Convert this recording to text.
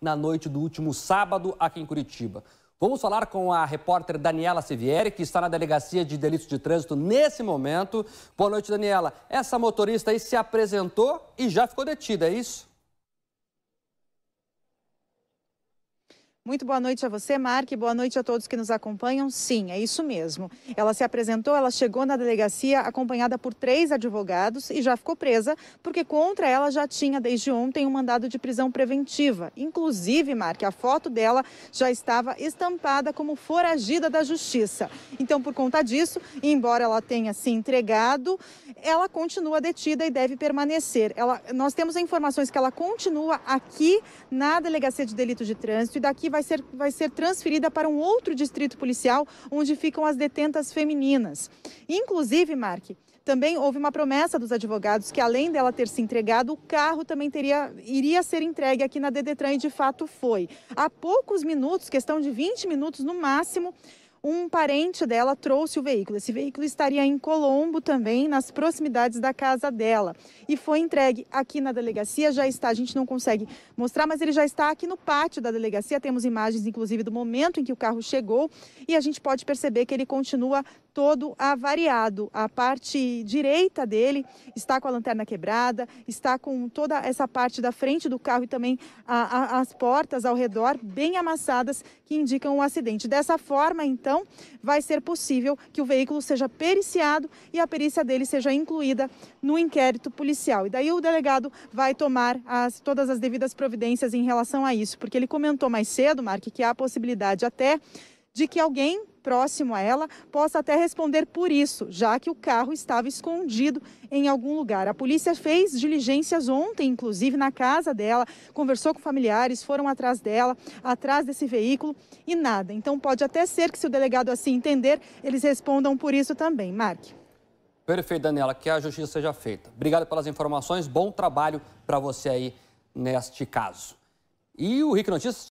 na noite do último sábado aqui em Curitiba. Vamos falar com a repórter Daniela Sevieri, que está na Delegacia de Delitos de Trânsito nesse momento. Boa noite, Daniela. Essa motorista aí se apresentou e já ficou detida, é isso? Muito boa noite a você, Mark. Boa noite a todos que nos acompanham. Sim, é isso mesmo. Ela se apresentou, ela chegou na delegacia acompanhada por três advogados e já ficou presa, porque contra ela já tinha desde ontem um mandado de prisão preventiva. Inclusive, Mark, a foto dela já estava estampada como foragida da justiça. Então, por conta disso, embora ela tenha se entregado, ela continua detida e deve permanecer. Ela, nós temos informações que ela continua aqui na delegacia de delito de trânsito e daqui vai vai ser, vai ser transferida para um outro distrito policial, onde ficam as detentas femininas. Inclusive, Mark, também houve uma promessa dos advogados que, além dela ter se entregado, o carro também teria, iria ser entregue aqui na Dedetran e de fato foi. Há poucos minutos, questão de 20 minutos no máximo, um parente dela trouxe o veículo. Esse veículo estaria em Colombo também, nas proximidades da casa dela. E foi entregue aqui na delegacia, já está, a gente não consegue mostrar, mas ele já está aqui no pátio da delegacia. Temos imagens, inclusive, do momento em que o carro chegou e a gente pode perceber que ele continua todo avariado. A parte direita dele está com a lanterna quebrada, está com toda essa parte da frente do carro e também a, a, as portas ao redor bem amassadas que indicam o acidente. Dessa forma, então, então vai ser possível que o veículo seja periciado e a perícia dele seja incluída no inquérito policial. E daí o delegado vai tomar as, todas as devidas providências em relação a isso, porque ele comentou mais cedo, Mark, que há a possibilidade até de que alguém próximo a ela possa até responder por isso, já que o carro estava escondido em algum lugar. A polícia fez diligências ontem, inclusive na casa dela, conversou com familiares, foram atrás dela, atrás desse veículo e nada. Então pode até ser que, se o delegado assim entender, eles respondam por isso também. Marque. Perfeito, Daniela, que a justiça seja feita. Obrigado pelas informações, bom trabalho para você aí neste caso. E o Rick Notícias